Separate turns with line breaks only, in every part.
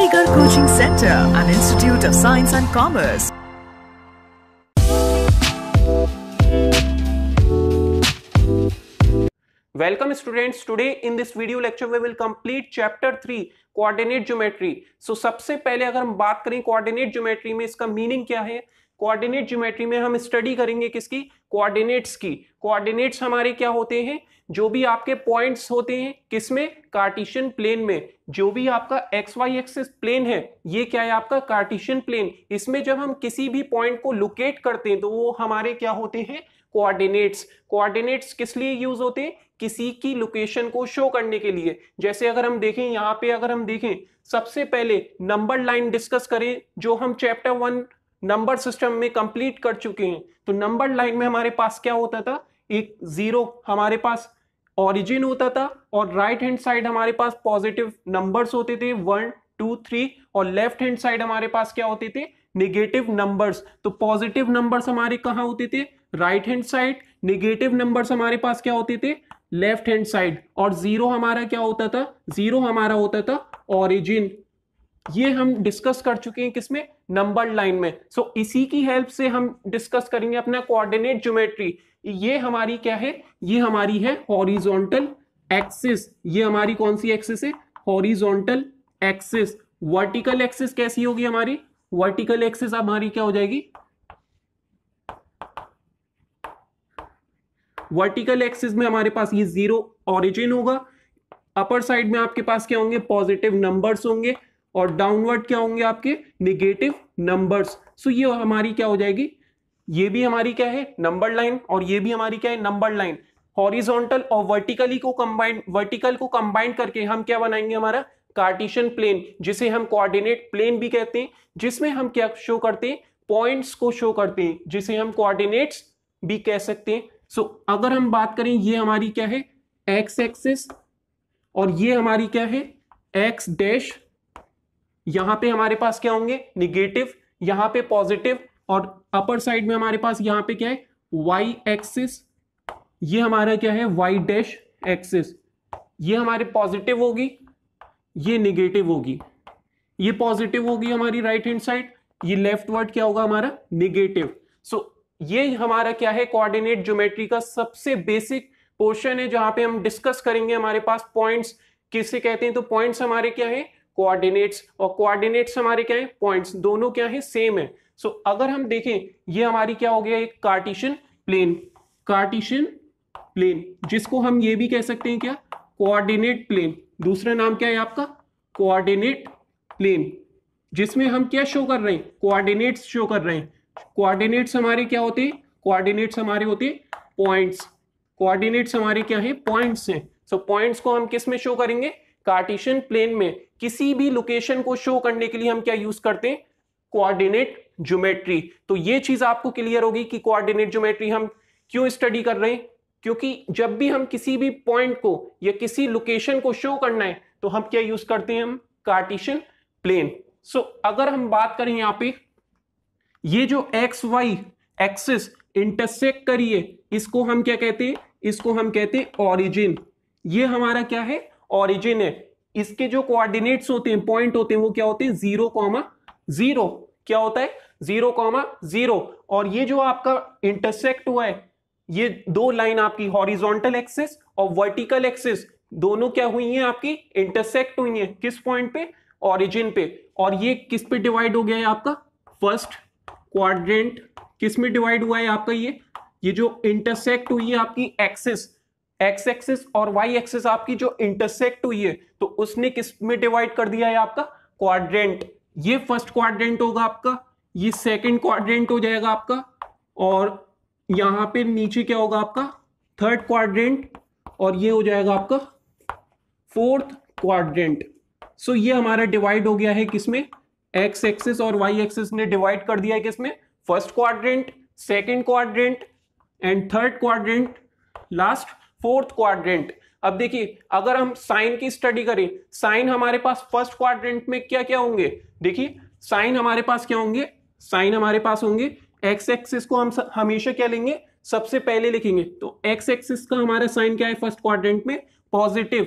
Tiger Coaching Center, an institute of science and commerce. Welcome students. Today in this video lecture we will complete chapter 3 coordinate geometry. So सबसे पहले अगर हम बात करें coordinate geometry में इसका meaning क्या है कोऑर्डिनेट ज्योमेट्री में हम स्टडी करेंगे किसकी कोऑर्डिनेट्स की कोऑर्डिनेट्स हमारे क्या होते हैं जो भी आपके पॉइंट्स होते हैं किसमें कार्टिशियन प्लेन में जो भी आपका एक्स वाई एक्सिस प्लेन है ये क्या है आपका कार्टिशियन प्लेन इसमें जब हम किसी भी पॉइंट को लोकेट करते हैं तो वो हमारे क्या होते हैं कोऑर्डिनेट्स कोऑर्डिनेट्स किस लिए यूज होते हैं किसी की लोकेशन को शो करने के लिए जैसे अगर हम देखें यहाँ पे अगर हम देखें सबसे पहले नंबर लाइन डिस्कस करें जो हम चैप्टर वन नंबर सिस्टम में कंप्लीट कर चुके हैं तो नंबर लाइन में हमारे पास क्या होता था एक जीरो हमारे पास ऑरिजिन होता था और राइट हैंड साइड हमारे पास पॉजिटिव नंबर्स होते थे वन टू थ्री और लेफ्ट हैंड साइड हमारे पास क्या होते थे निगेटिव नंबर्स तो पॉजिटिव नंबर्स हमारे कहाँ होते थे right hand side negative numbers हमारे पास क्या होते थे लेफ्ट हैंड साइड और जीरो हमारा क्या होता था जीरो हमारा होता था ऑरिजिन ये हम डिस्कस कर चुके हैं किसमें नंबर लाइन में सो so, इसी की हेल्प से हम डिस्कस करेंगे अपना कोऑर्डिनेट ज्योमेट्री ये हमारी क्या है ये हमारी है हॉरिजॉन्टल एक्सिस ये हमारी कौन सी एक्सिस है हॉरिजॉन्टल एक्सिस वर्टिकल एक्सिस कैसी होगी हमारी वर्टिकल एक्सिस हमारी क्या हो जाएगी वर्टिकल एक्सिस में हमारे पास ये जीरो ऑरिजिन होगा अपर साइड में आपके पास क्या होंगे पॉजिटिव नंबर्स होंगे और डाउनवर्ड क्या होंगे आपके निगेटिव नंबर्स सो ये हमारी क्या हो जाएगी ये भी हमारी क्या है नंबर लाइन और ये भी हमारी क्या है नंबर लाइन हॉरिजॉन्टल और वर्टिकली को कंबाइन वर्टिकल को कंबाइन करके हम क्या बनाएंगे हमारा कार्टिशन प्लेन जिसे हम कोऑर्डिनेट प्लेन भी कहते हैं जिसमें हम क्या शो करते हैं पॉइंट्स को शो करते हैं जिसे हम कोऑर्डिनेट्स भी कह सकते हैं सो so, अगर हम बात करें ये हमारी क्या है एक्स एक्सिस और ये हमारी क्या है एक्स डैश यहां पे हमारे पास क्या होंगे निगेटिव यहां पे पॉजिटिव और अपर साइड में हमारे पास यहां पे क्या है वाई एक्सिस ये हमारा क्या है वाई डैश एक्सिस ये हमारे पॉजिटिव होगी ये निगेटिव होगी ये पॉजिटिव होगी हमारी राइट हैंड साइड ये लेफ्ट वर्ड क्या होगा हमारा निगेटिव सो so, ये हमारा क्या है कोऑर्डिनेट ज्योमेट्री का सबसे बेसिक पोर्शन है जहां पे हम डिस्कस करेंगे हमारे पास पॉइंट्स किससे कहते हैं तो पॉइंट्स हमारे क्या है कोऑर्डिनेट्स और कोऑर्डिनेट्स हमारे क्या है पॉइंट्स दोनों क्या है सेम है सो so, अगर हम देखें ये हमारी क्या हो गया एक कार्टिशन प्लेन कार्टिशन प्लेन जिसको हम ये भी कह सकते हैं क्या कोऑर्डिनेट प्लेन दूसरा नाम क्या है आपका कोऑर्डिनेट प्लेन जिसमें हम क्या शो कर रहे हैं कोऑर्डिनेट्स शो कर रहे हैं कोऑर्डिनेट्स हमारे क्या होते हैं कोऑर्डिनेट्स हमारे होते हैं पॉइंट्स कोऑर्डिनेट्स हमारे क्या है पॉइंट्स हैं सो पॉइंट्स को हम किस में शो करेंगे कार्टेशियन प्लेन में किसी भी लोकेशन को शो करने के लिए हम क्या यूज करते हैं कोऑर्डिनेट ज्योमेट्री तो ये चीज आपको क्लियर होगी कि कोऑर्डिनेट ज्योमेट्री हम क्यों स्टडी कर रहे हैं क्योंकि जब भी हम किसी भी पॉइंट को या किसी लोकेशन को शो करना है तो हम क्या यूज करते हैं हम कार्टिशन प्लेन सो अगर हम बात करें यहां पे ये जो एक्स वाई एक्सिस इंटरसेक्ट करिए इसको हम क्या कहते हैं इसको हम कहते हैं ऑरिजिन ये हमारा क्या है ऑरिजिन है इसके जो कोऑर्डिनेट्स होते हैं पॉइंट होते हैं वो क्या होते हैं जीरो कॉमा जीरो क्या होता है जीरो कॉमा जीरो और ये जो आपका इंटरसेक्ट हुआ है ये दो लाइन आपकी हॉरिजॉन्टल एक्सिस और वर्टिकल एक्सिस दोनों क्या हुई हैं आपकी इंटरसेक्ट हुई हैं किस पॉइंट पे ऑरिजिन पे और ये किस पे डिवाइड हो गया है आपका फर्स्ट क्वाड्रेंट किस में डिवाइड हुआ है आपका ये ये जो इंटरसेक्ट हुई है आपकी एक्सिस एक्स एक्सिस और वाई एक्सिस आपकी जो इंटरसेक्ट हुई है तो उसने किस में डिवाइड कर दिया है आपका क्वाड्रेंट ये फर्स्ट क्वाड्रेंट होगा आपका ये सेकंड क्वाड्रेंट हो जाएगा आपका और यहां पे नीचे क्या होगा आपका थर्ड क्वाड्रेंट और ये हो जाएगा आपका फोर्थ क्वाड्रेंट सो ये हमारा डिवाइड हो गया है किसमें एक्स एक्सिस और वाई एक्सिस ने डिवाइड कर दिया है किसमें first quadrant second quadrant and third quadrant last fourth quadrant अब देखिए अगर हम साइन की स्टडी करें साइन हमारे पास फर्स्ट क्वाड्रेंट में क्या क्या होंगे देखिए साइन हमारे पास क्या होंगे साइन हमारे पास होंगे एक्स एक्सिस को हम हमेशा क्या लेंगे सबसे पहले लिखेंगे तो एक्स एक्सिस का हमारा साइन क्या है फर्स्ट क्वाड्रेंट में पॉजिटिव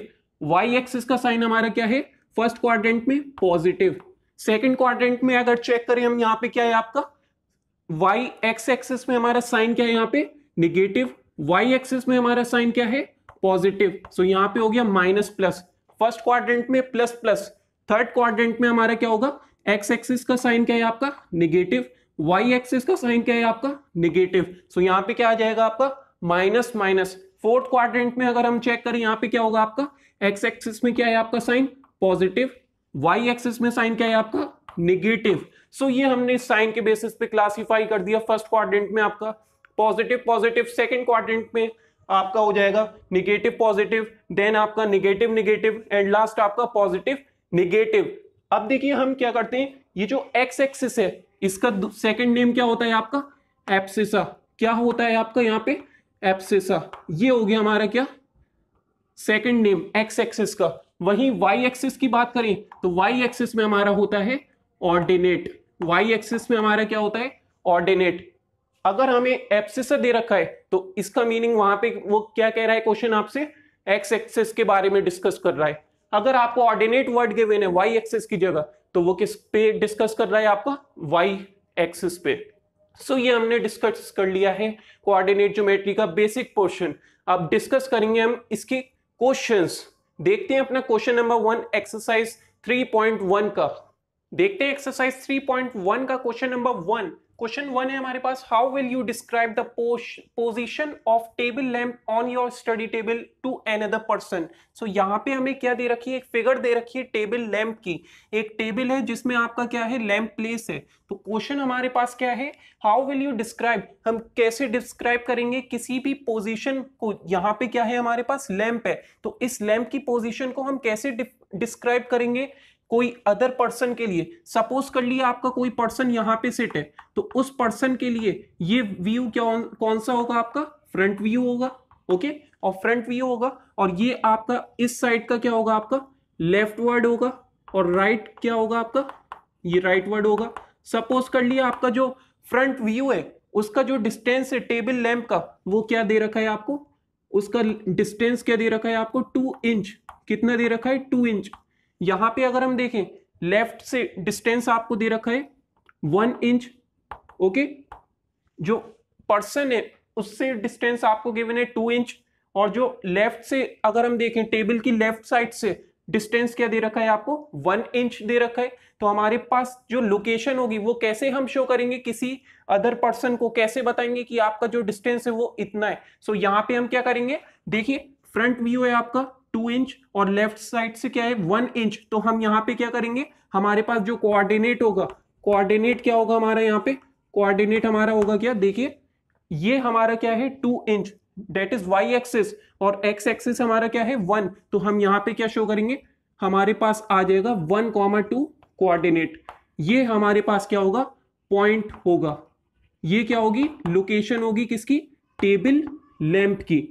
वाई एक्सिस का साइन हमारा क्या है फर्स्ट क्वाड्रेंट में पॉजिटिव सेकंड क्वाड्रेंट में अगर चेक करें हम यहाँ पे क्या है आपका वाई एक्स एक्सिस में हमारा साइन क्या है यहाँ पे निगेटिव वाई एक्सिस में हमारा साइन क्या है पॉजिटिव सो यहां पे हो गया माइनस प्लस फर्स्ट क्वाड्रेंट में प्लस प्लस थर्ड क्वाड्रेंट में हमारा क्या होगा एक्स एक्सिस का साइन क्या है आपका निगेटिव वाई एक्सिस का साइन क्या है आपका निगेटिव सो यहां पे क्या आ जाएगा आपका माइनस माइनस फोर्थ क्वाड्रेंट में अगर हम चेक करें यहां पे क्या होगा आपका एक्स एक्सिस में क्या है आपका साइन पॉजिटिव वाई एक्सिस में साइन क्या है आपका निगेटिव सो so, ये हमने साइन के बेसिस पे क्लासिफाई कर दिया फर्स्ट क्वाड्रेंट में आपका पॉजिटिव पॉजिटिव सेकेंड क्वाड्रेंट में आपका हो जाएगा निगेटिव पॉजिटिव देन आपका निगेटिव निगेटिव एंड लास्ट आपका पॉजिटिव निगेटिव अब देखिए हम क्या करते हैं ये जो एक्स एक्सिस है इसका सेकेंड नेम क्या होता है आपका एप्सिसा क्या होता है आपका यहाँ पे एप्सिसा ये हो गया हमारा क्या सेकेंड नेम एक्स एक्सिस का वहीं वाई एक्सिस की बात करें तो वाई एक्सिस में हमारा होता है ऑर्डिनेट वाई एक्सिस में हमारा क्या होता है ऑर्डिनेट अगर हमें एप्सिस दे रखा है तो इसका मीनिंग वहां पे वो क्या कह रहा है क्वेश्चन आपसे एक्स एक्सेस के बारे में डिस्कस कर रहा है अगर आपको ऑर्डिनेट वर्ड के है वाई एक्सेस की जगह तो वो किस पे डिस्कस कर रहा है आपका वाई एक्सेस पे सो so, ये हमने डिस्कस कर लिया है कोऑर्डिनेट ज्योमेट्री का बेसिक पोर्शन अब डिस्कस करेंगे हम इसके क्वेश्चंस देखते हैं अपना क्वेश्चन नंबर वन एक्सरसाइज 3.1 का देखते हैं एक्सरसाइज 3.1 का question number one question one है हमारे पास how will you describe the position of table lamp on your study table to an other person so यहाँ पे हमें क्या दे रखी है एक फिगर दे रखी है टेबल लैम्प की एक टेबल है जिसमें आपका क्या है लैम्प प्लेस है तो क्वेश्चन हमारे पास क्या है हाउ विल यू डिस्क्राइब हम कैसे डिस्क्राइब करेंगे किसी भी पोजिशन को यहाँ पे क्या है हमारे पास लैम्प है तो इस लैम्प की पोजिशन को हम कैसे डिस्क्राइब करेंगे कोई अदर पर्सन के लिए सपोज कर लिया आपका कोई पर्सन यहां पे सेट है तो उस पर्सन के लिए ये व्यू क्या कौन सा होगा आपका फ्रंट व्यू होगा ओके और फ्रंट व्यू होगा और ये आपका इस साइड का क्या होगा आपका लेफ्ट वर्ड होगा और राइट right क्या होगा आपका ये राइट वर्ड होगा सपोज कर लिया आपका जो फ्रंट व्यू है उसका जो डिस्टेंस है टेबल लैम्प का वो क्या दे रखा है आपको उसका डिस्टेंस क्या दे रखा है आपको टू इंच कितना दे रखा है टू इंच यहां पे अगर हम देखें लेफ्ट से डिस्टेंस आपको दे रखा है वन इंच ओके जो पर्सन है उससे डिस्टेंस आपको गिवन है टू इंच और जो लेफ्ट से अगर हम देखें टेबल की लेफ्ट साइड से डिस्टेंस क्या दे रखा है आपको वन इंच दे रखा है तो हमारे पास जो लोकेशन होगी वो कैसे हम शो करेंगे किसी अदर पर्सन को कैसे बताएंगे कि आपका जो डिस्टेंस है वो इतना है सो so, यहाँ पे हम क्या करेंगे देखिए फ्रंट व्यू है आपका टू इंच और लेफ्ट साइड से क्या है वन इंच तो हम यहाँ पे क्या करेंगे हमारे पास जो कोऑर्डिनेट होगा कोऑर्डिनेट क्या होगा हमारा यहाँ पे कोऑर्डिनेट हमारा होगा क्या देखिए ये हमारा क्या है two inch that is y axis और एक्स एक्सिस हमारा क्या है वन तो हम यहाँ पे क्या शो करेंगे हमारे पास आ जाएगा वन कॉमा टू कोऑर्डिनेट ये हमारे पास क्या होगा पॉइंट होगा ये क्या होगी लोकेशन होगी किसकी टेबल लैंप की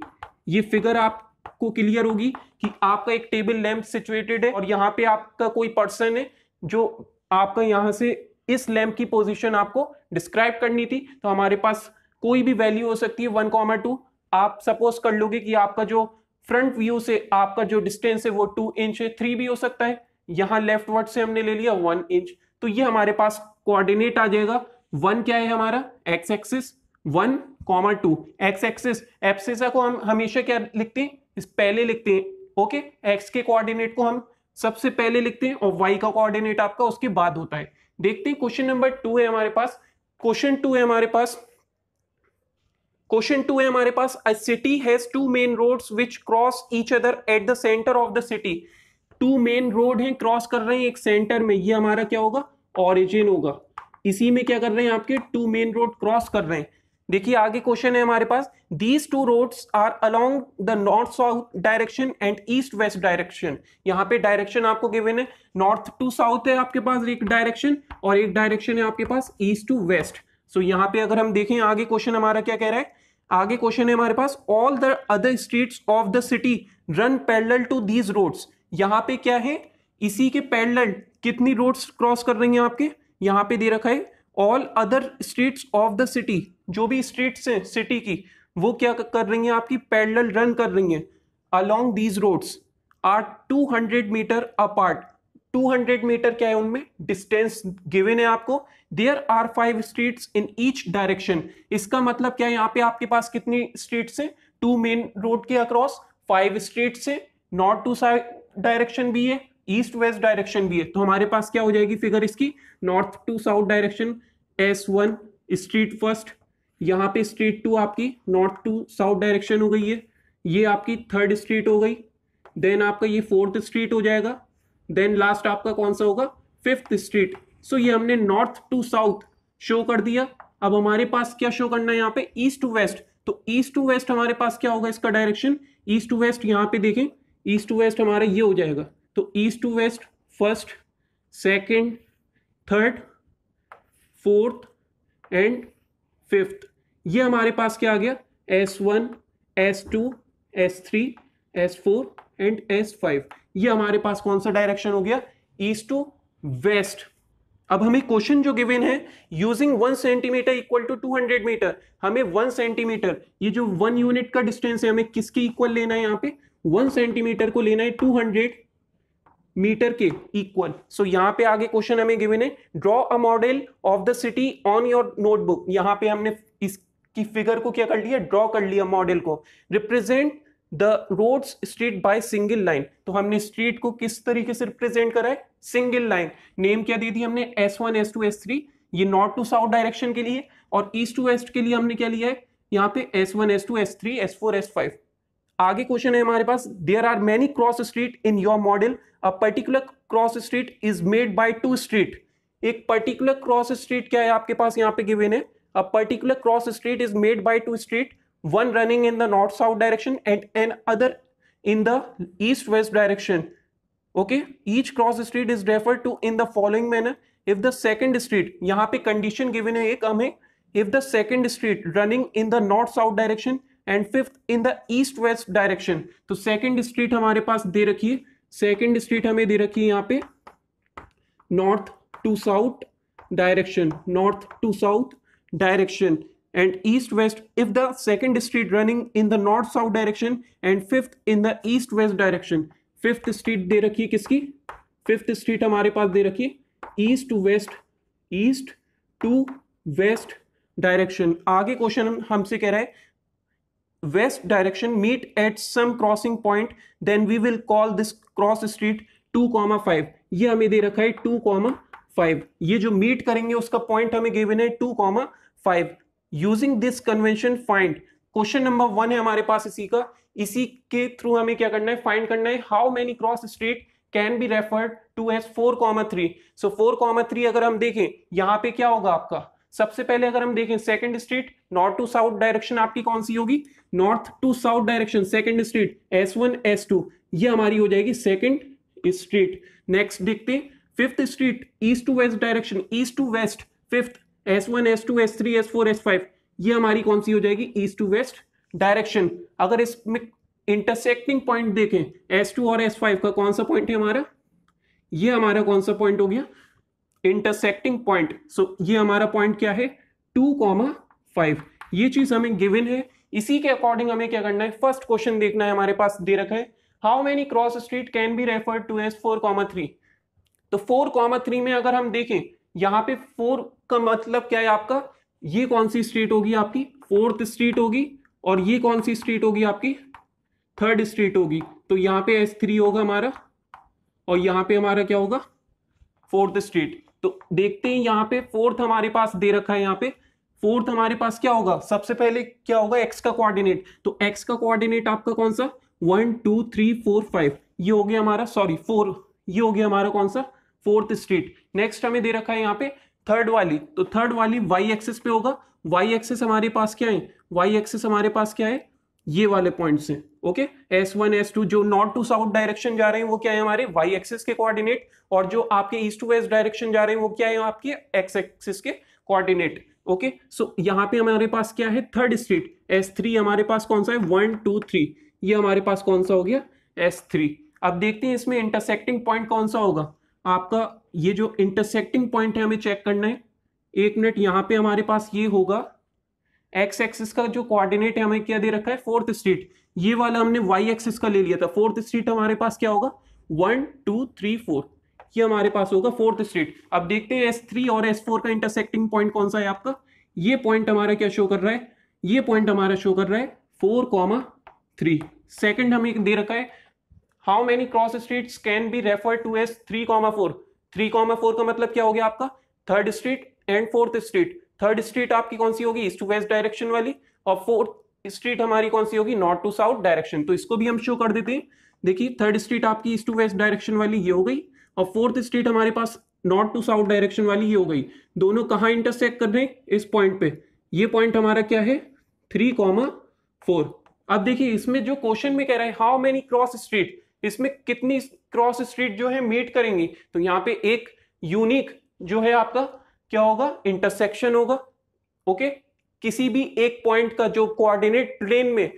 ये फिगर आप आपको क्लियर होगी कि आपका एक टेबल लैंप सिचुएटेड है और यहाँ पे आपका कोई पर्सन है जो आपका यहाँ से इस लैंप की पोजिशन आपको डिस्क्राइब करनी थी तो हमारे पास कोई भी वैल्यू हो सकती है वन कॉमर टू आप सपोज कर लोगे कि आपका जो फ्रंट व्यू से आपका जो डिस्टेंस है वो टू इंच है थ्री भी हो सकता है यहाँ लेफ्ट वर्ड से हमने ले लिया वन इंच तो ये हमारे पास कोऑर्डिनेट आ जाएगा वन क्या है हमारा x axis one comma two x axis abscissa को हम हमेशा क्या लिखते हैं इस पहले लिखते हैं ओके एक्स के कोऑर्डिनेट को हम सबसे पहले लिखते हैं और वाई का कोऑर्डिनेट आपका उसके बाद होता है देखते हैं क्वेश्चन नंबर टू है हमारे पास क्वेश्चन टू है हमारे पास क्वेश्चन टू है हमारे पास a city has two main roads which cross each other at the centre of the city two main road हैं क्रॉस कर रहे हैं एक सेंटर में ये हमारा क्या होगा ऑरिजिन होगा इसी में क्या कर रहे हैं आपके टू मेन रोड क्रॉस कर रहे हैं देखिए आगे क्वेश्चन है हमारे पास these two roads are along the north south direction and east west direction यहाँ पे डायरेक्शन आपको गिवन है नॉर्थ टू साउथ है आपके पास एक डायरेक्शन और एक डायरेक्शन है आपके पास ईस्ट टू वेस्ट सो यहाँ पे अगर हम देखें आगे क्वेश्चन हमारा क्या कह रहा है आगे क्वेश्चन है हमारे पास all the other street of the city run parallel to these roads यहाँ पे क्या है इसी के पैरल कितनी रोड्स क्रॉस कर रही हैं आपके यहाँ पे दे रखा है all other streets of the city जो भी स्ट्रीट्स हैं सिटी की वो क्या कर रही हैं आपकी पैडल रन कर रही हैं along these roads are 200 metre apart 200 metre क्या है उनमें डिस्टेंस गिवन है आपको there are five streets in each direction इसका मतलब क्या है यहाँ पे आपके पास कितनी स्ट्रीट्स हैं टू मेन रोड के अक्रॉस फाइव स्ट्रीट्स हैं नॉर्थ टू साइड डायरेक्शन भी है ईस्ट वेस्ट डायरेक्शन भी है तो हमारे पास क्या हो जाएगी फिगर इसकी north to south direction S one street first यहाँ पे स्ट्रीट टू आपकी नॉर्थ टू साउथ डायरेक्शन हो गई है ये आपकी थर्ड स्ट्रीट हो गई देन आपका ये फोर्थ स्ट्रीट हो जाएगा देन लास्ट आपका कौन सा होगा फिफ्थ स्ट्रीट सो ये हमने नॉर्थ टू साउथ शो कर दिया अब हमारे पास क्या शो करना है यहाँ पे ईस्ट टू वेस्ट तो ईस्ट टू वेस्ट हमारे पास क्या होगा इसका डायरेक्शन ईस्ट टू वेस्ट यहाँ पे देखें ईस्ट टू वेस्ट हमारा ये हो जाएगा तो east to west first second third fourth and fifth ये हमारे पास क्या आ गया S one S two S three S four and S five ये हमारे पास कौन सा डायरेक्शन हो गया ईस्ट टू वेस्ट अब हमें क्वेश्चन जो गिवन है using one centimetre equal to two hundred metre हमें वन सेंटीमीटर ये जो वन यूनिट का डिस्टेंस है हमें किसके इक्वल लेना है यहाँ पे वन सेंटीमीटर को लेना है टू हंड्रेड मीटर के इक्वल सो so, यहां पे आगे क्वेश्चन हमें गिवन है draw a model of the city on your notebook यहां पे हमने इसकी फिगर को क्या कर लिया ड्रॉ कर लिया मॉडल को represent the road street by single line तो हमने स्ट्रीट को किस तरीके से रिप्रेजेंट करा है सिंगल लाइन नेम क्या दी थी हमने S one S two S three ये नॉर्थ टू साउथ डायरेक्शन के लिए और ईस्ट टू वेस्ट के लिए हमने क्या लिया है यहाँ पे S S S one two three S four S five आगे क्वेश्चन है हमारे पास there are many cross street in your model a particular cross street is made by two street एक पर्टिकुलर क्रॉस स्ट्रीट क्या है आपके पास यहाँ पे गिवेन है a particular cross street is made by two street one running in the north south direction and an other in the east west direction okay each cross street is refer to in the following manner if the second street यहाँ पे condition given है एक हमें if the second street running in the north south direction and fifth in the east west direction तो second street हमारे पास दे रखिए second street हमें दे रखी है पे north to south direction north to south direction and east west if the second street running in the north south direction and fifth in the east west direction fifth street दे रखी किसकी fifth street हमारे पास दे रखी east to west east to west direction आगे question हमसे कह रहा है west direction meet at some crossing point then we will call this cross street two comma five ये हमें दे रखा है टू कॉमा फाइव ये जो मीट करेंगे उसका पॉइंट हमें गिवन है two comma five using this convention find question number one है हमारे पास इसी का इसी के थ्रू हमें क्या करना है फाइंड करना है how many cross street can be referred to as four comma three so four comma three अगर हम देखें यहां पे क्या होगा आपका सबसे पहले अगर हम देखें second street north to south direction आपकी कौन सी होगी north to south direction second street S one S two ये हमारी हो जाएगी सेकंड स्ट्रीट नेक्स्ट देखते हैं fifth street east to west direction east to west fifth S one S two S three S four S five ये हमारी कौन सी हो जाएगी ईस्ट टू वेस्ट डायरेक्शन अगर इसमें इंटरसेक्टिंग पॉइंट देखें एस टू और एस फाइव का कौन सा पॉइंट है हमारा ये हमारा कौन सा पॉइंट हो गया इंटरसेक्टिंग पॉइंट सो ये हमारा पॉइंट क्या है टू कॉमा फाइव ये चीज हमें गिवन है इसी के अकॉर्डिंग हमें क्या करना है फर्स्ट क्वेश्चन देखना है हमारे पास दे रखा है how many cross street can be refer to as four comma three तो फोर कॉमा थ्री में अगर हम देखें यहाँ पे फोर का मतलब क्या है आपका ये कौन सी स्ट्रीट होगी आपकी फोर्थ स्ट्रीट होगी और ये कौन सी स्ट्रीट होगी आपकी थर्ड स्ट्रीट होगी तो यहाँ पे एस थ्री होगा हमारा और यहाँ पे हमारा क्या होगा फोर्थ स्ट्रीट तो देखते हैं यहाँ पे फोर्थ हमारे पास दे रखा है यहाँ पे फोर्थ हमारे पास क्या होगा सबसे पहले क्या होगा एक्स का कोऑर्डिनेट तो एक्स का कोऑर्डिनेट आपका कौन सा one two three four five ये हो गया हमारा सॉरी फोर ये हो गया हमारा कौन सा फोर्थ स्ट्रीट नेक्स्ट हमें दे रखा है यहाँ पे थर्ड वाली तो थर्ड वाली वाई एक्सेस पे होगा वाई एक्सेस हमारे पास क्या है वाई एक्सेस हमारे पास क्या है ये वाले पॉइंट्स हैं okay S one S two जो नॉर्थ टू साउथ डायरेक्शन जा रहे हैं वो क्या है हमारे वाई एक्सिस के कोऑर्डिनेट और जो आपके ईस्ट टू वेस्ट डायरेक्शन जा रहे हैं वो क्या है आपके एक्स एक्सिस के कोऑर्डिनेट ओके सो यहाँ पे हमारे पास क्या है थर्ड स्ट्रीट एस थ्री हमारे पास कौन सा है वन टू थ्री ये हमारे पास कौन सा हो गया एस थ्री अब देखते हैं इसमें इंटरसेक्टिंग पॉइंट कौन सा होगा आपका ये जो इंटरसेक्टिंग पॉइंट है हमें चेक करना है एक मिनट यहाँ पे हमारे पास ये होगा एक्स एक्सिस का जो कोऑर्डिनेट है हमें क्या दे रखा है फोर्थ स्ट्रीट ये वाला हमने वाई एक्सिस का ले लिया था फोर्थ स्ट्रीट हमारे पास क्या होगा वन टू थ्री फोर ये हमारे पास होगा फोर्थ स्ट्रीट अब देखते हैं एस थ्री और एस फोर का इंटरसेक्टिंग पॉइंट कौन सा है आपका ये पॉइंट हमारा क्या शो कर रहा है ये पॉइंट हमारा शो कर रहा है फोर कॉमा थ्री सेकेंड हमें दे रखा है how many cross street can be refer to S three comma four three comma four का मतलब क्या हो गया आपका third street and fourth street third street आपकी कौन सी होगी ईस्ट टू वेस्ट डायरेक्शन वाली और फोर्थ स्ट्रीट हमारी कौन सी होगी नॉर्थ टू साउथ डायरेक्शन तो इसको भी हम शो कर देते हैं देखिए थर्ड स्ट्रीट आपकी ईस्ट टू वेस्ट डायरेक्शन वाली ये हो गई और फोर्थ स्ट्रीट हमारे पास नॉर्थ टू साउथ डायरेक्शन वाली ये हो गई दोनों कहाँ इंटरसेक्ट कर रहे हैं इस पॉइंट पे ये पॉइंट हमारा क्या है थ्री कॉमा फोर अब देखिए इसमें जो क्वेश्चन में कह रहा है हाउ मेनी क्रॉस स्ट्रीट इसमें कितनी क्रॉस स्ट्रीट जो है मीट करेंगी तो यहाँ पे एक यूनिक जो है आपका क्या होगा इंटरसेक्शन होगा ओके किसी भी एक पॉइंट का जो कोऑर्डिनेट प्लेन में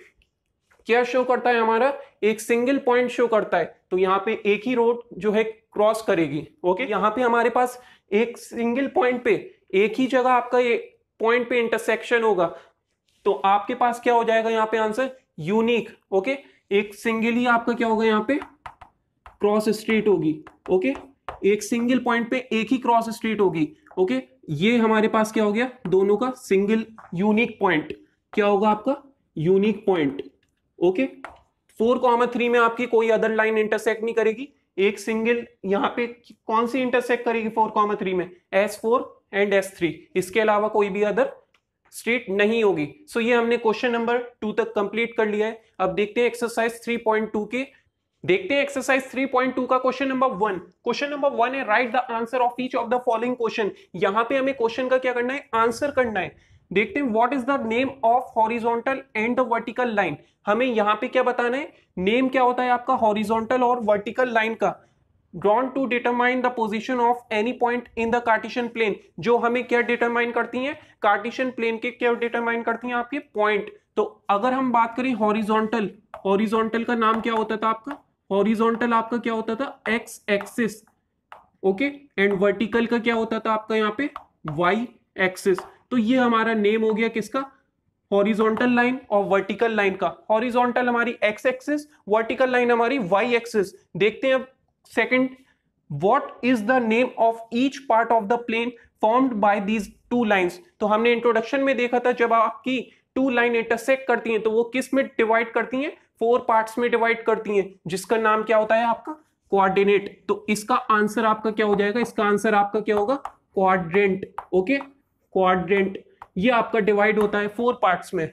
क्या शो करता है हमारा एक सिंगल पॉइंट शो करता है तो यहाँ पे एक ही रोड जो है क्रॉस करेगी ओके यहाँ पे हमारे पास एक सिंगल पॉइंट पे एक ही जगह आपका ये पॉइंट पे इंटरसेक्शन होगा तो आपके पास क्या हो जाएगा यहाँ पे आंसर यूनिक ओके एक सिंगल ही आपका क्या होगा यहाँ पे क्रॉस स्ट्रीट होगी ओके एक सिंगल पॉइंट पे एक ही क्रॉस स्ट्रीट होगी ओके ये हमारे पास क्या हो गया दोनों का सिंगल यूनिक पॉइंट क्या होगा आपका unique point okay four comma three में आपकी कोई अदर लाइन इंटरसेक्ट नहीं करेगी एक सिंगल यहां पे कौन सी इंटरसेक्ट करेगी फोर कॉमर थ्री में S four and S three इसके अलावा कोई भी अदर स्ट्रीट नहीं होगी सो so, ये हमने क्वेश्चन नंबर टू तक कंप्लीट कर लिया है अब देखते हैं एक्सरसाइज थ्री पॉइंट टू के देखते हैं एक्सरसाइज 3.2 का question number one question number one है write the answer of each of the following question यहां पे हमें क्वेश्चन का क्या करना है आंसर करना है देखते हैं what is the name of horizontal and vertical line हमें यहां पे क्या बताना है नेम क्या होता है आपका हॉरिजोंटल और वर्टिकल लाइन का drawn to determine the position of any point in the cartesian plane जो हमें क्या डिटरमाइन करती है कार्टिशन प्लेन के क्या डिटरमाइन करती है आपके पॉइंट तो अगर हम बात करें हॉरिजोंटल हॉरिजोंटल का नाम क्या होता था आपका हॉरिजॉन्टल आपका क्या होता था x axis okay and vertical का क्या होता था आपका यहाँ पे वाई एक्सिस तो ये हमारा नेम हो गया किसका हॉरिजॉन्टल लाइन और वर्टिकल लाइन का हॉरिजॉन्टल हमारी एक्स एक्सिस वर्टिकल लाइन हमारी वाई एक्सिस देखते हैं अब second what is the name of each part of the plane formed by these two lines तो हमने इंट्रोडक्शन में देखा था जब आपकी टू लाइन इंटरसेक्ट करती हैं तो वो किस में डिवाइड करती हैं फोर पार्ट्स में डिवाइड करती हैं जिसका नाम क्या होता है आपका कोऑर्डिनेट तो इसका आंसर आपका क्या हो जाएगा इसका आंसर आपका क्या होगा क्वाड्रेंट ओके क्वाड्रेंट ये आपका डिवाइड होता है फोर पार्ट्स में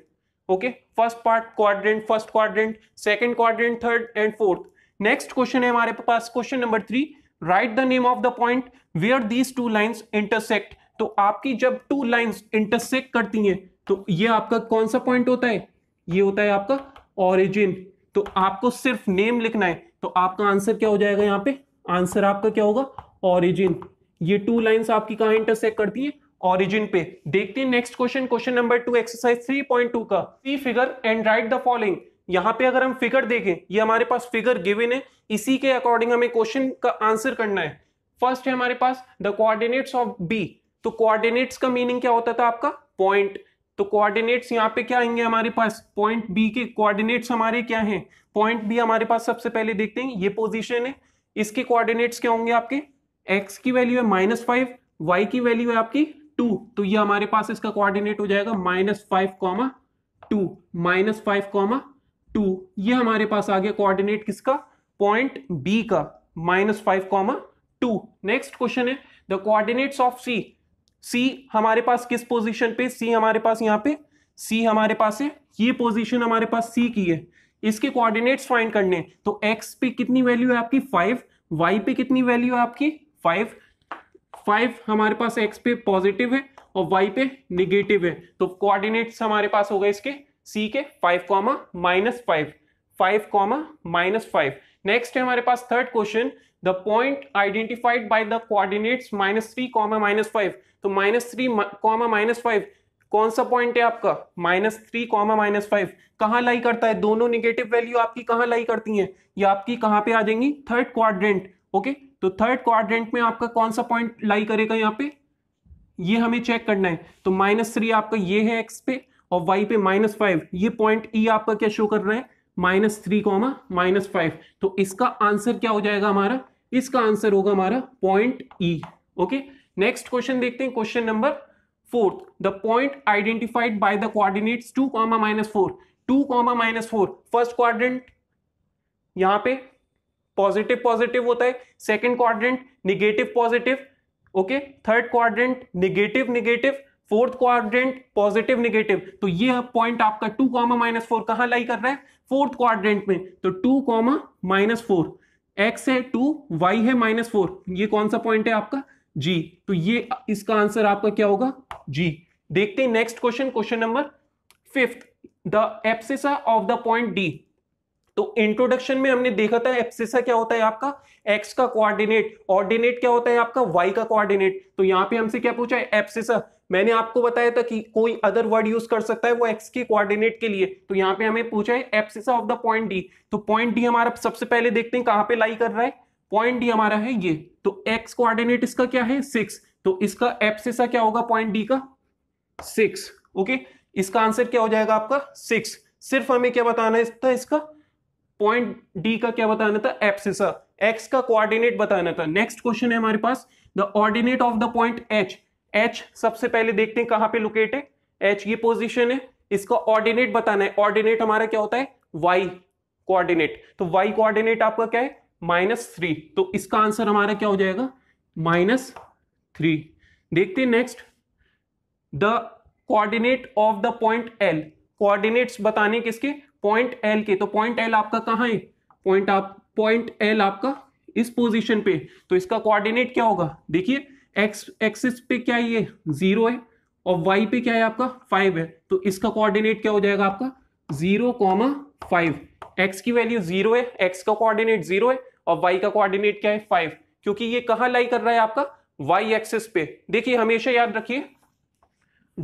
okay first part quadrant first quadrant second quadrant third and fourth next question है हमारे पास question number three write the name of the point where these two lines intersect तो आपकी जब टू लाइन्स इंटरसेक्ट करती हैं तो ये आपका कौन सा पॉइंट होता है ये होता है आपका ओरिजिन तो आपको सिर्फ नेम लिखना है तो आपका आंसर क्या हो जाएगा यहाँ पे आंसर आपका क्या होगा ओरिजिन ये टू लाइंस आपकी कहा इंटरसेक्ट करती है ओरिजिन पे देखते हैं next question question number two exercise three point two का see figure and write the following यहाँ पे अगर हम फिगर देखें ये हमारे पास फिगर गिवन है इसी के अकॉर्डिंग हमें क्वेश्चन का आंसर करना है फर्स्ट है हमारे पास द कोऑर्डिनेट्स ऑफ बी तो कोऑर्डिनेट्स का मीनिंग क्या होता था आपका पॉइंट तो कोऑर्डिनेट्स यहाँ पे क्या आएंगे हमारे पास पॉइंट बी के कोऑर्डिनेट्स हमारे क्या हैं पॉइंट बी हमारे पास सबसे पहले देखते हैं ये पोजीशन है इसके कोऑर्डिनेट्स क्या होंगे आपके एक्स की वैल्यू है माइनस फाइव वाई की वैल्यू है आपकी टू तो ये हमारे पास इसका कोऑर्डिनेट हो जाएगा minus five comma two minus five comma two ये हमारे पास आ गया कोऑर्डिनेट किसका पॉइंट बी का minus five comma two next question है the coordinates of C C हमारे पास किस पोजीशन पे सी हमारे पास यहाँ पे सी हमारे पास है ये पोजीशन हमारे पास सी की है इसके कोऑर्डिनेट्स फाइंड करने तो एक्स पे कितनी वैल्यू है आपकी फाइव वाई पे कितनी वैल्यू है आपकी फाइव फाइव हमारे पास एक्स पे पॉजिटिव है और वाई पे निगेटिव है तो कोऑर्डिनेट्स हमारे पास हो गए इसके सी के five comma minus five five comma minus five next है हमारे पास third question the point identified by the coordinates minus three comma minus five तो minus three comma minus five कौन सा पॉइंट है आपका minus three comma minus five कहाँ lie करता है दोनों नेगेटिव वैल्यू आपकी कहाँ लाई करती हैं ये आपकी कहाँ पे आ जाएंगी थर्ड क्वाड्रेंट ओके तो थर्ड क्वाड्रेंट में आपका कौन सा पॉइंट लाई करेगा यहाँ पे ये हमें चेक करना है तो माइनस थ्री आपका ये है एक्स पे और वाई पे माइनस फाइव ये पॉइंट ई e आपका क्या शो कर रहा है minus three comma minus five तो इसका आंसर क्या हो जाएगा हमारा इसका आंसर होगा हमारा point E e, okay next question देखते हैं question number fourth the point identified by the coordinates two comma minus four two comma minus four first quadrant यहां पे पॉजिटिव पॉजिटिव होता है second quadrant negative positive okay third quadrant negative negative fourth quadrant positive negative तो ये point आपका to comma minus four कहां लाई कर रहा है फोर्थ क्वाड्रेंट में तो two comma minus four x है टू वाई है माइनस फोर ये कौन सा पॉइंट है आपका जी तो ये इसका आंसर आपका क्या होगा जी देखते हैं next question question number fifth the abscissa of the point D तो इंट्रोडक्शन में हमने देखा था एप्सिसा क्या होता है आपका एक्स का कोऑर्डिनेट ऑर्डिनेट क्या होता है आपका वाई का कोऑर्डिनेट तो यहां पे हमसे क्या पूछा है एप्सिसा मैंने आपको बताया था कि कोई अदर वर्ड यूज कर सकता है वो एक्स के कोऑर्डिनेट के लिए तो यहाँ पे हमें पूछा है abscissa of the point D तो पॉइंट डी हमारा सबसे पहले देखते हैं कहां पे लाई कर रहा है पॉइंट डी हमारा है ये तो एक्स कोऑर्डिनेट इसका क्या है सिक्स तो इसका एप्सिसा क्या होगा पॉइंट डी का सिक्स ओके इसका आंसर क्या हो जाएगा आपका सिक्स सिर्फ हमें क्या बताना था इसका पॉइंट डी का क्या बताना था एप्सिसा एक्स का कोऑर्डिनेट बताना था नेक्स्ट क्वेश्चन है हमारे पास the ordinate of the point H H सबसे पहले देखते हैं कहां पे लोकेट है एच ये पोजीशन है इसका ऑर्डिनेट बताना है ऑर्डिनेट हमारा क्या होता है वाई कोऑर्डिनेट तो वाई कोऑर्डिनेट आपका क्या है माइनस थ्री तो इसका आंसर हमारा क्या हो जाएगा माइनस थ्री देखते हैं next the coordinate of the point L coordinates बताने किसके पॉइंट एल के तो पॉइंट एल आपका कहां है पॉइंट आप पॉइंट एल आपका इस पोजीशन पे तो इसका कोऑर्डिनेट क्या होगा देखिए एक्स एक्सिस पे क्या ये जीरो है और वाई पे क्या है आपका फाइव है तो इसका कोऑर्डिनेट क्या हो जाएगा आपका जीरो कॉमा फाइव एक्स की वैल्यू जीरो है एक्स का कोऑर्डिनेट जीरो है और वाई का कोऑर्डिनेट क्या है फाइव क्योंकि ये कहां लाई कर रहा है आपका वाई एक्सिस पे देखिए हमेशा याद रखिए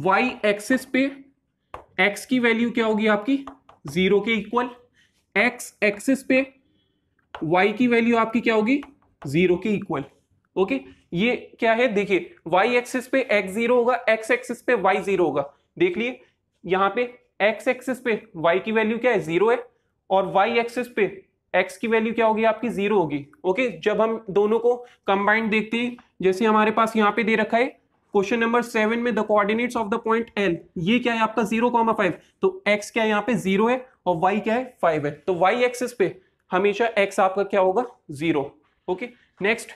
वाई एक्सिस पे एक्स की वैल्यू क्या होगी आपकी जीरो के इक्वल एक्स एक्सिस पे वाई की वैल्यू आपकी क्या होगी जीरो के इक्वल ओके ये क्या है देखिए वाई एक्सिस पे एक्स जीरो होगा एक्स एक्सिस पे वाई जीरो होगा देख लिए यहां पे एक्स एक्सिस पे वाई की वैल्यू क्या है जीरो है और वाई एक्सिस पे एक्स की वैल्यू क्या होगी आपकी जीरो होगी ओके जब हम दोनों को कंबाइंड देखते हैं जैसे हमारे पास यहाँ पे दे रखा है क्वेश्चन नंबर सेवन में the coordinates of the point L ये क्या है आपका जीरो कॉमा फाइव तो एक्स क्या है यहाँ पे जीरो है और वाई क्या है फाइव है तो वाई एक्सिस पे हमेशा एक्स आपका क्या होगा जीरो ओके नेक्स्ट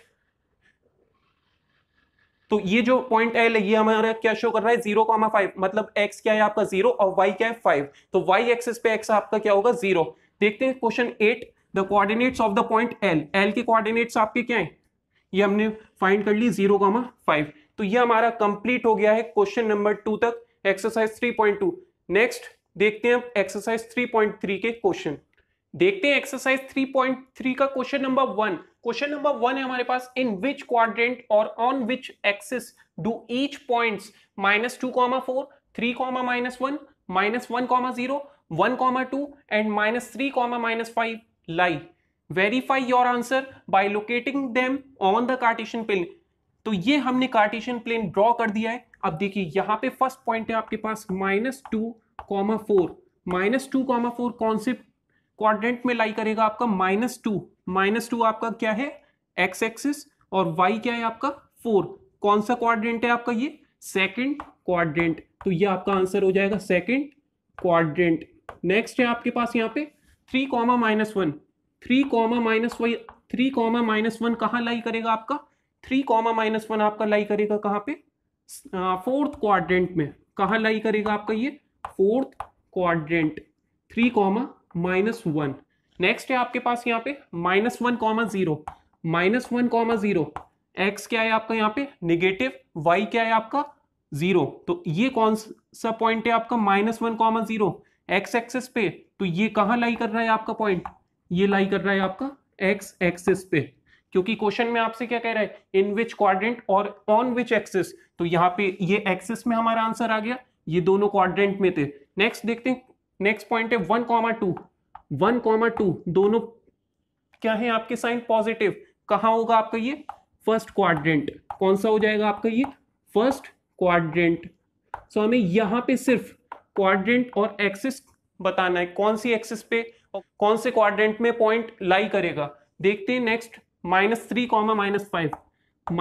तो ये जो पॉइंट एल है ये हमारा क्या शो कर रहा है जीरो कॉमा फाइव मतलब एक्स क्या है आपका जीरो और वाई क्या है फाइव तो वाई एक्सिस पे एक्स आपका क्या होगा जीरो देखते हैं question eight the coordinates of the point L L के कोऑर्डिनेट्स आपके क्या है ये हमने फाइंड कर ली जीरो कॉमा फाइव तो ये हमारा कंप्लीट हो गया है क्वेश्चन नंबर टू तक exercise three point two next देखते हैं एक्सरसाइज थ्री पॉइंट थ्री के क्वेश्चन देखते हैं एक्सरसाइज थ्री पॉइंट थ्री का question number one question number one है हमारे पास इन विच क्वाड्रेंट और on which axis do each points minus two comma four three comma minus one minus one comma zero one comma two and minus three comma minus five lie verify your answer by locating them on the cartesian plane तो ये हमने Cartesian plane draw कर दिया है अब देखिए यहाँ पे फर्स्ट पॉइंट है आपके पास minus two comma four minus two comma four कौन से क्वाड्रेंट में लाई करेगा आपका माइनस टू माइनस टू आपका क्या है एक्स एक्सिस और वाई क्या है आपका फोर कौन सा क्वाड्रेंट है आपका ये सेकंड क्वाड्रेंट तो ये आपका आंसर हो जाएगा सेकंड क्वाड्रेंट नेक्स्ट है आपके पास यहाँ पे three comma minus one three comma minus y three comma minus one कहाँ लाई करेगा आपका थ्री कॉमा माइनस वन आपका लाई करेगा कहाँ पे फोर्थ क्वाड्रेंट में कहाँ लाई करेगा आपका ये fourth quadrant three comma minus one next है आपके पास यहाँ पे minus one comma zero minus one comma zero x क्या है आपका यहाँ पे निगेटिव वाई क्या है आपका जीरो तो ये कौन सा पॉइंट है आपका minus one comma zero x axis पे तो ये कहाँ लाई कर रहा है आपका पॉइंट ये लाई कर रहा है आपका एक्स एक्सिस पे क्योंकि क्वेश्चन में आपसे क्या कह रहा है इन विच क्वाड्रेंट और ऑन विच एक्सिस तो यहाँ पे ये एक्सिस में हमारा आंसर आ गया ये दोनों क्वाड्रेंट में थे नेक्स्ट देखते हैं नेक्स्ट पॉइंट है one comma two one comma two दोनों क्या है आपके साइन पॉजिटिव कहा होगा आपका ये फर्स्ट क्वाड्रेंट कौन सा हो जाएगा आपका ये फर्स्ट क्वाड्रेंट सो हमें यहाँ पे सिर्फ क्वाड्रेंट और एक्सिस बताना है कौन सी एक्सिस पे और कौन से क्वाड्रेंट में पॉइंट लाई करेगा देखते हैं next minus three comma minus five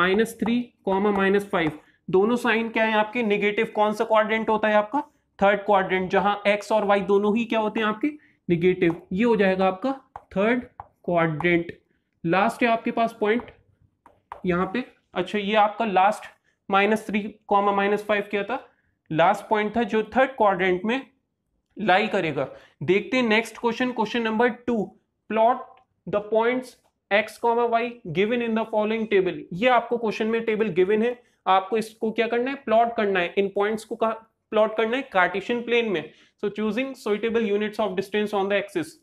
minus three comma minus five दोनों साइन क्या है आपके निगेटिव कौन सा क्वाड्रेंट होता है आपका थर्ड क्वाड्रेंट जहां एक्स और वाई दोनों ही क्या होते हैं आपके निगेटिव ये हो जाएगा आपका थर्ड क्वाड्रेंट लास्ट है आपके पास पॉइंट यहाँ पे अच्छा ये आपका last minus three comma minus five क्या था लास्ट पॉइंट था जो थर्ड क्वाड्रेंट में लाई करेगा देखते हैं next question question number two plot the points x comma y given in the following table ये आपको क्वेश्चन में टेबल गिवन है आपको इसको क्या करना है प्लॉट करना है इन पॉइंट्स को प्लॉट करना है कार्टिशियन प्लेन में so choosing suitable units of distance on the axis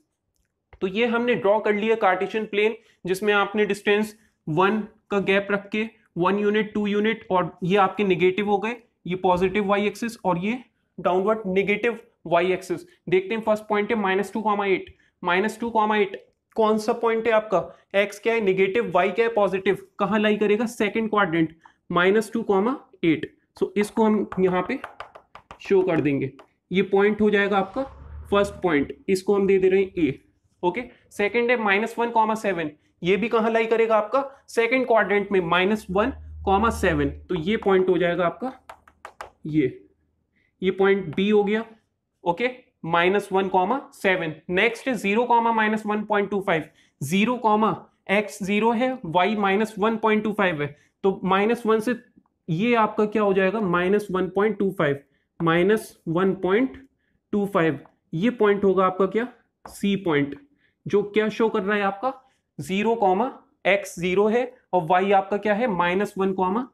तो ये हमने ड्रॉ कर लिया कार्टिशियन प्लेन जिसमें आपने डिस्टेंस वन का गैप रख के वन यूनिट टू यूनिट और ये आपके निगेटिव हो गए ये पॉजिटिव वाई एक्सिस और ये डाउनवर्ड निगेटिव वाई एक्सिस देखते हैं फर्स्ट पॉइंट है minus two comma eight minus two comma eight कौन सा पॉइंट है आपका एक्स क्या है निगेटिव वाई क्या है पॉजिटिव कहाँ लाई करेगा second quadrant minus two comma eight so इसको हम यहाँ पे शो कर देंगे ये पॉइंट हो जाएगा आपका फर्स्ट पॉइंट इसको हम दे दे रहे हैं ए ओके सेकंड है माइनस वन कॉमा सेवन ये भी कहां लाई करेगा आपका सेकेंड क्वाड्रेंट में माइनस वन कॉमा सेवन तो ये पॉइंट हो जाएगा आपका ये ये पॉइंट बी हो गया okay minus one comma seven next है zero comma minus one point two five zero comma x zero है y minus one point two five है तो माइनस वन से ये आपका क्या हो जाएगा minus one point two five minus one point two five ये पॉइंट होगा आपका क्या सी पॉइंट जो क्या शो कर रहा है आपका जीरो कॉमा एक्स जीरो है और वाई आपका क्या है minus one comma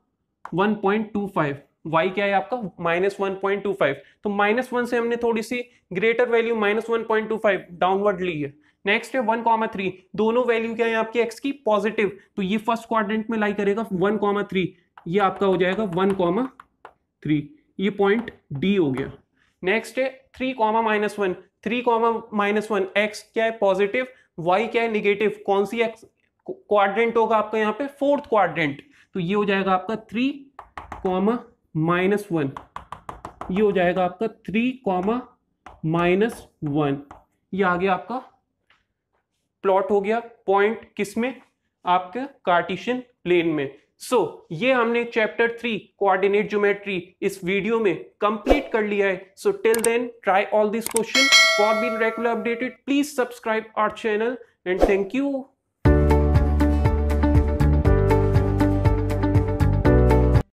one point two five y क्या है आपका minus one point two five तो माइनस वन से हमने थोड़ी सी greater value minus one point two five downward ली है नेक्स्ट है वन कॉमा थ्री दोनों वैल्यू क्या है आपकी एक्स की पॉजिटिव तो ये फर्स्ट क्वाड्रेंट में लाई करेगा वन कॉमा थ्री ये आपका हो जाएगा वन कॉमा थ्री ये पॉइंट डी हो गया नेक्स्ट है three comma minus one three comma minus one x क्या है पॉजिटिव वाई क्या है निगेटिव कौन सी एक्स क्वाड्रेंट होगा आपका यहाँ पे फोर्थ क्वाड्रेंट तो ये हो जाएगा आपका थ्री कॉमा माइनस वन ये हो जाएगा आपका थ्री कॉमा माइनस वन ये आ गया आपका प्लॉट हो गया पॉइंट किस में आपके कार्टिशियन प्लेन में सो so, ये हमने चैप्टर थ्री कोऑर्डिनेट ज्योमेट्री इस वीडियो में कंप्लीट कर लिया है so till then try all this question for been regular updated please subscribe our channel and thank you